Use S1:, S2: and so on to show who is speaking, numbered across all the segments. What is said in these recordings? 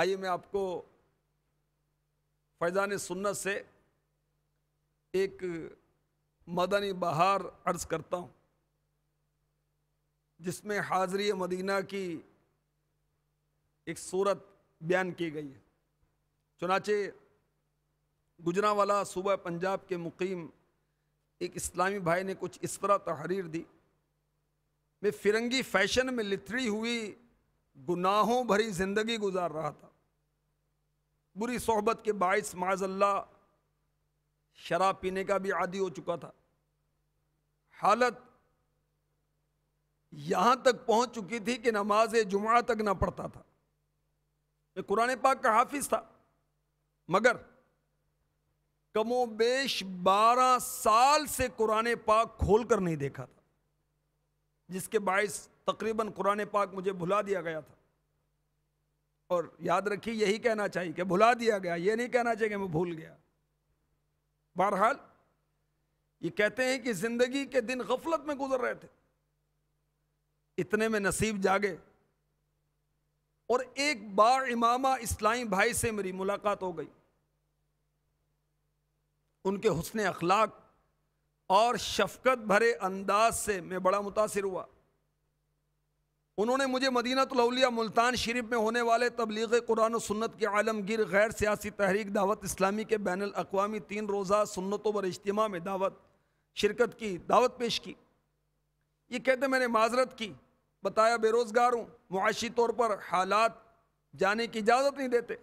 S1: आइए मैं आपको फैज़ान सुन्नत से एक मदनी बहार अर्ज़ करता हूँ जिसमें हाजरी मदीना की एक सूरत बयान की गई है चुनाचे गुजरा वाला सूबह पंजाब के मुकीम एक इस्लामी भाई ने कुछ इस तरह तहरीर दी मैं फिरंगी फैशन में लिथड़ी हुई गुनाहों भरी ज़िंदगी गुजार रहा था बुरी सोहबत के बायस माजल्ला शराब पीने का भी आदि हो चुका था हालत यहां तक पहुंच चुकी थी कि नमाज जुमा तक ना पढ़ता था मैं कुरान पाक का हाफिज था मगर कमोबेश बारह साल से कुरान पाक खोल कर नहीं देखा था जिसके बायस तकरीबन कुरान पाक मुझे भुला दिया गया था और याद रखिए यही कहना चाहिए कि भुला दिया गया ये नहीं कहना चाहिए कि मैं भूल गया बहरहाल ये कहते हैं कि जिंदगी के दिन गफलत में गुजर रहे थे इतने में नसीब जागे और एक बार इमामा इस्लामी भाई से मेरी मुलाकात हो गई उनके हुसन अखलाक और शफकत भरे अंदाज से मैं बड़ा मुतासर हुआ उन्होंने मुझे मदीना लौलिया मुल्तान शरीफ में होने वाले तबलीग कुरान सुन्नत के आलमगीर गैर सियासी तहरीक दावत इस्लामी के बैन अवी तीन रोज़ा सुन्नतों पर इज्तम में दावत शिरकत की दावत पेश की ये कहते मैंने माजरत की बताया बेरोज़गार हूँ मुआशी तौर पर हालात जाने की इजाज़त नहीं देते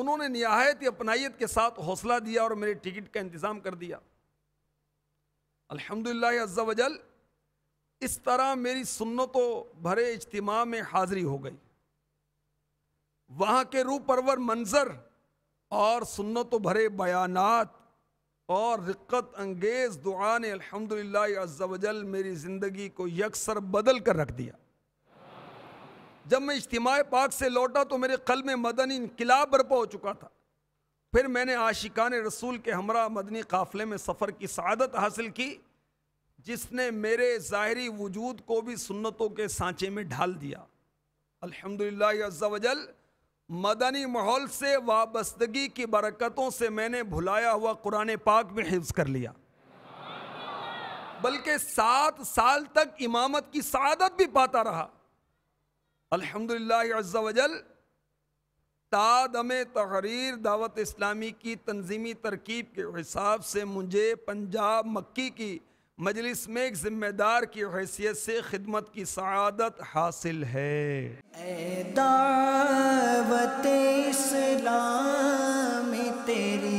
S1: उन्होंने नहायत अपनाइत के साथ हौसला दिया और मेरे टिकट का इंतज़ाम कर दिया अल्हम्दुलिल्लाह अज्जा वजल इस तरह मेरी सुन्नतों भरे इज्तम में हाजिरी हो गई वहाँ के रू परवर मंज़र और सुन्नत भरे बयानात और रिक्कत अंगेज़ दुआ ने अलहमदिल्लाजल मेरी ज़िंदगी को यकसर बदल कर रख दिया जब मैं इज्तम पाक से लौटा तो मेरे कल में मदनी इनकलाब बरपा हो चुका था फिर मैंने आशिकान रसूल के हमरा मदनी काफ़िले में सफ़र की सदत हासिल की जिसने मेरे ज़ाहरी वजूद को भी सुन्नतों के सांचे में ढाल दिया अल्हम्दुलिल्लाह मदनी माहौल से वाबस्तगी की बरकतों से मैंने भुलाया हुआ कुरान पाक में हिफ्ज़ कर लिया बल्कि सात साल तक इमामत की सदत भी पाता रहा अल्हम्दुलिल्लाह तादम तहरीर दावत इस्लामी की तंजीमी तरकीब के हिसाब से मुझे पंजाब मक्की की मजलिस में एक जिम्मेदार की हैसियत से खिदमत की शहादत हासिल है दावत इस्लाम तेरी